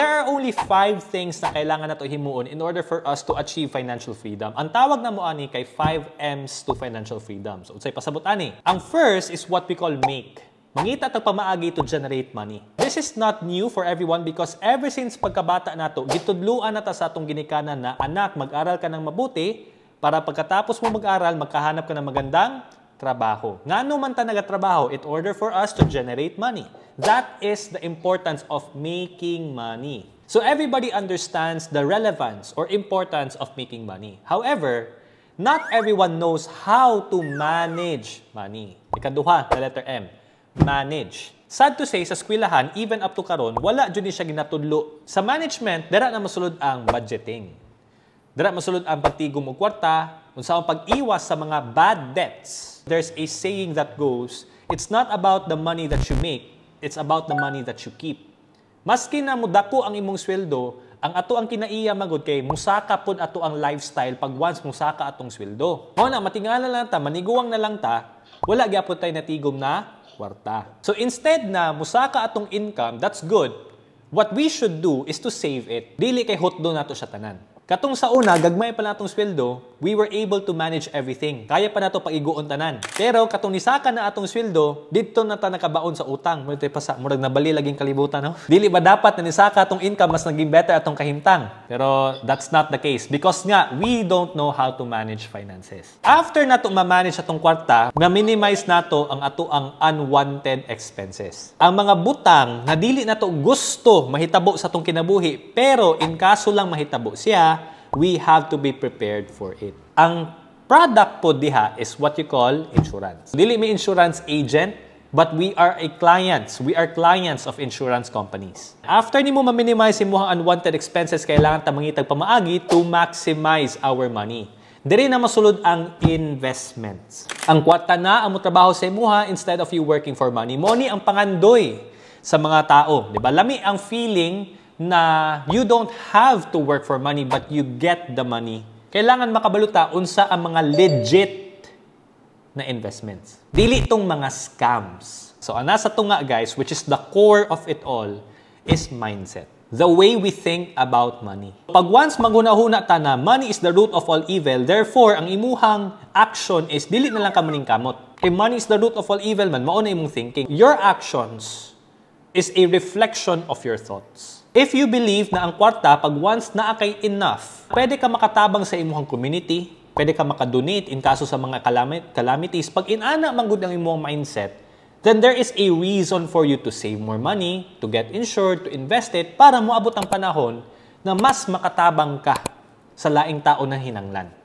There are only five things na kailangan na himuon in order for us to achieve financial freedom. Ang tawag na mo ani kay 5 M's to financial freedom. So, utsay pasabot ani. Ang first is what we call make. Mangita tag pamaagi to generate money. This is not new for everyone because ever since pagkabata nato, gitudluan na ta sa atong ginikanan na anak, mag-aral ka ng mabuti para pagkatapos mo mag-aral, magkahanap ka ng magandang trabaho. Nga man ta trabaho, in order for us to generate money. That is the importance of making money. So everybody understands the relevance or importance of making money. However, not everyone knows how to manage money. Ikaduha, the letter M, manage. Sad to say, sa eskwelahan, even up to karon, wala dyan siya ginatudlo. Sa management, dara na masulod ang budgeting. Dara masulod ang pagtigom og kwarta, unsa ang pag-iwas sa mga bad debts. There's a saying that goes, it's not about the money that you make, it's about the money that you keep. Maski na mudako ang imong sweldo, ang ato ang kinaiya magod kay musaka pud ato ang lifestyle pag once musaka atong sweldo. Mo na matingala lang ta, maniguwang na lang ta, wala gyapon tay natigom na kwarta. So instead na musaka atong income, that's good. What we should do is to save it. Dili kay hotdo nato sa tanan. Katong sa una, gagmay pa natong sweldo, we were able to manage everything. Kaya pa nato pag paiguon tanan. Pero katong nisaka na atong sweldo, dito na ta nakabaon sa utang. Murag pa sa murag nabali laging kalibutan, no? Dili ba dapat na nisaka atong income mas naging better atong kahimtang? Pero that's not the case because nga we don't know how to manage finances. After nato ma-manage atong kwarta, nga minimize nato ang ato ang unwanted expenses. Ang mga butang na dili nato gusto mahitabo sa atong kinabuhi, pero in kaso lang mahitabo siya, we have to be prepared for it. Ang product po diha is what you call insurance. Dili may insurance agent, but we are a clients. We are clients of insurance companies. After nimo ma-minimize imong unwanted expenses, kailangan ta mangitag pamaagi to maximize our money. Diri na masulod ang investments. Ang kwarta na ang trabaho sa imuha instead of you working for money. Money ang pangandoy sa mga tao. Diba? Lami ang feeling na you don't have to work for money but you get the money. Kailangan makabaluta unsa ang mga legit na investments. Dili itong mga scams. So, ang nasa tunga guys, which is the core of it all, is mindset. The way we think about money. Pag once maghunahuna ta na money is the root of all evil, therefore, ang imuhang action is dili na lang ka maning kamot. Kay money is the root of all evil man, mao na imong thinking. Your actions is a reflection of your thoughts. If you believe na ang kwarta, pag once na kay enough, pwede ka makatabang sa imuhang community, pwede ka makadonate in kaso sa mga calamit calamities. Pag inana manggod ang imuhang mindset, then there is a reason for you to save more money, to get insured, to invest it, para moabot ang panahon na mas makatabang ka sa laing tao na hinanglan.